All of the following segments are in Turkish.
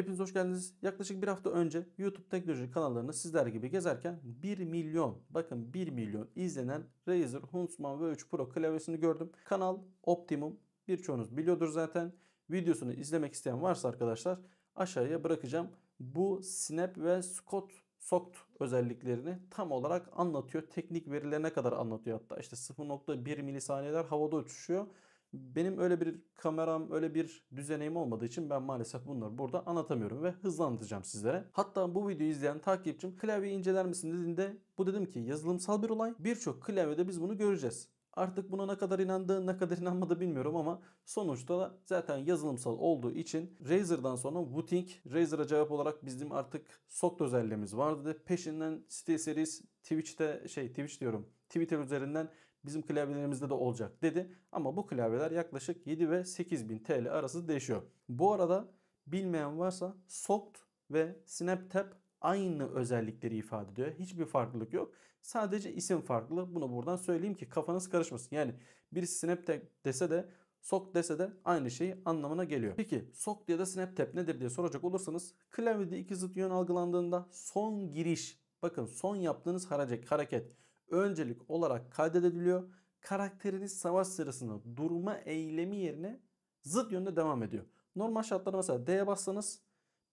Hepiniz hoş geldiniz. Yaklaşık bir hafta önce YouTube teknoloji kanallarını sizler gibi gezerken 1 milyon, bakın 1 milyon izlenen Razer Huntsman V3 Pro klavyesini gördüm. Kanal Optimum birçoğunuz biliyordur zaten. Videosunu izlemek isteyen varsa arkadaşlar aşağıya bırakacağım. Bu Snap ve Scott Sokt özelliklerini tam olarak anlatıyor. Teknik verilerine kadar anlatıyor hatta. işte 0.1 milisaniyeler havada uçuşuyor. Benim öyle bir kameram, öyle bir düzeneğim olmadığı için ben maalesef bunları burada anlatamıyorum ve hızlı anlatacağım sizlere. Hatta bu videoyu izleyen takipçim klavyeyi inceler misin dediğinde bu dedim ki yazılımsal bir olay. Birçok klavyede biz bunu göreceğiz. Artık buna ne kadar inandı ne kadar inanmadı bilmiyorum ama sonuçta da zaten yazılımsal olduğu için Razer'dan sonra Wooting, Razer'a cevap olarak bizim artık soft özelliğimiz vardı. Peşinden Steel Series Twitch'te şey Twitch diyorum Twitter üzerinden bizim klavyelerimizde de olacak dedi. Ama bu klavyeler yaklaşık 7 ve 8 bin TL arası değişiyor. Bu arada bilmeyen varsa Soft ve SnapTap aynı özellikleri ifade ediyor. Hiçbir farklılık yok. Sadece isim farklı. Bunu buradan söyleyeyim ki kafanız karışmasın. Yani bir SnapTap dese de Sok dese de aynı şeyi anlamına geliyor. Peki sok ya da snaptap nedir diye soracak olursanız klavyede iki zıt yön algılandığında son giriş bakın son yaptığınız hareket öncelik olarak kaydediliyor. Karakteriniz savaş sırasında durma eylemi yerine zıt yönde devam ediyor. Normal şartlarda mesela D'ye bassanız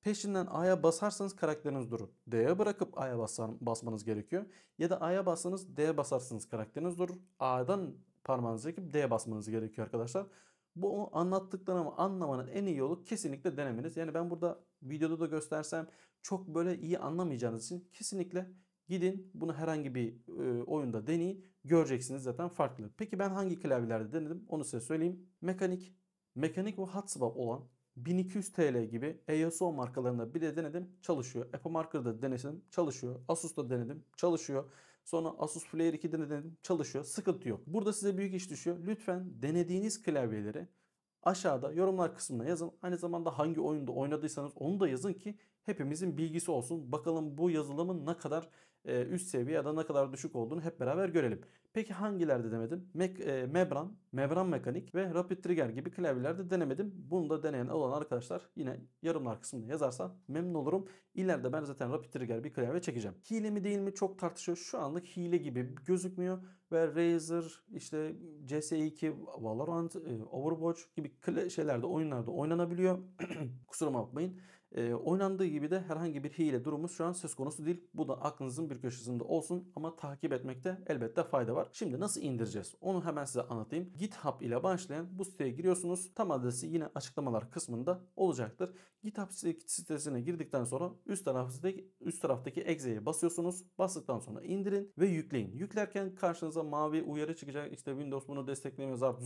peşinden A'ya basarsanız karakteriniz durur. D'ye bırakıp A'ya basmanız gerekiyor. Ya da A'ya bassanız D'ye basarsanız karakteriniz durur. A'dan parmağınızı çekip D'ye basmanız gerekiyor arkadaşlar. Bu anlattıklarımı anlamanın en iyi yolu kesinlikle denemeniz. Yani ben burada videoda da göstersem çok böyle iyi anlamayacağınız için kesinlikle Gidin bunu herhangi bir e, oyunda deneyin. Göreceksiniz zaten farklı. Peki ben hangi klavyelerde denedim onu size söyleyeyim. Mekanik, mekanik ve hotswap olan 1200 TL gibi ASO e markalarında bile denedim çalışıyor. Apple Marker'da denedim çalışıyor. Asus'ta denedim çalışıyor. Sonra Asus Flare 2'de denedim çalışıyor. Sıkıntı yok. Burada size büyük iş düşüyor. Lütfen denediğiniz klavyeleri aşağıda yorumlar kısmına yazın. Aynı zamanda hangi oyunda oynadıysanız onu da yazın ki hepimizin bilgisi olsun. Bakalım bu yazılımın ne kadar üst seviye ya da ne kadar düşük olduğunu hep beraber görelim. Peki hangileri denemedim? Mac, e, membran, membran mekanik ve rapid trigger gibi klavyelerde denemedim. Bunu da deneyen olan arkadaşlar yine yorumlar kısmında yazarsa memnun olurum. İleride ben zaten rapid trigger bir klavye çekeceğim. Hile mi değil mi çok tartışıyor. Şu anlık hile gibi gözükmüyor ve Razer, işte CS2, Valorant, e, Overwatch gibi şeylerde oyunlarda oynanabiliyor. Kusuruma bakmayın. E, oynandığı gibi de herhangi bir hile durumu şu an söz konusu değil. Bu da aklınızın bir köşesinde olsun ama takip etmekte elbette fayda var var. Şimdi nasıl indireceğiz? Onu hemen size anlatayım. GitHub ile başlayan bu siteye giriyorsunuz. Tam adresi yine açıklamalar kısmında olacaktır. GitHub sitesine girdikten sonra üst taraftaki üst taraftaki exe'ye basıyorsunuz. Bastıktan sonra indirin ve yükleyin. Yüklerken karşınıza mavi uyarı çıkacak. İşte Windows bunu desteklemiyor zart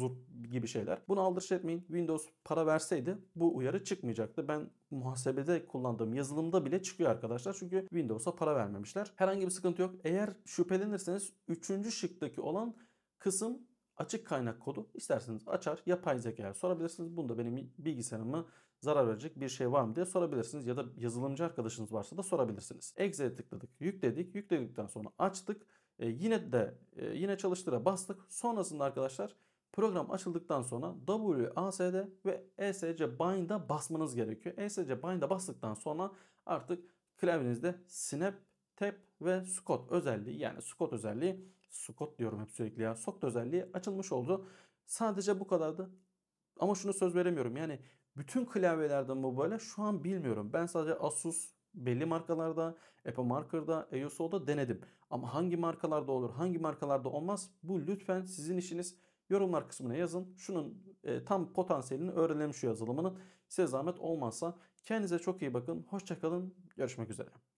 gibi şeyler. Bunu aldırış etmeyin. Windows para verseydi bu uyarı çıkmayacaktı. Ben muhasebede kullandığım yazılımda bile çıkıyor arkadaşlar. Çünkü Windows'a para vermemişler. Herhangi bir sıkıntı yok. Eğer şüphelenirseniz 3. şıktaki olan kısım açık kaynak kodu. isterseniz açar yapay zekaya sorabilirsiniz. Bunda benim bilgisayarımı zarar verecek bir şey var mı diye sorabilirsiniz. Ya da yazılımcı arkadaşınız varsa da sorabilirsiniz. Exe'ye tıkladık, yükledik. Yükledikten sonra açtık. E, yine de e, yine çalıştıra bastık. Sonrasında arkadaşlar program açıldıktan sonra WASD ve ESC bind'a basmanız gerekiyor. ESC bind'a bastıktan sonra artık klavyenizde snap, tap ve scot özelliği yani scot özelliği scot diyorum hep sürekli ya scot özelliği açılmış oldu. Sadece bu kadardı. Ama şunu söz veremiyorum yani bütün klavyelerden bu böyle şu an bilmiyorum. Ben sadece Asus belli markalarda, Apple Marker'da, EOSO'da denedim. Ama hangi markalarda olur, hangi markalarda olmaz bu lütfen sizin işiniz. Yorumlar kısmına yazın. Şunun e, tam potansiyelini öğrenelim şu yazılımının. Size zahmet olmazsa. Kendinize çok iyi bakın. Hoşçakalın. Görüşmek üzere.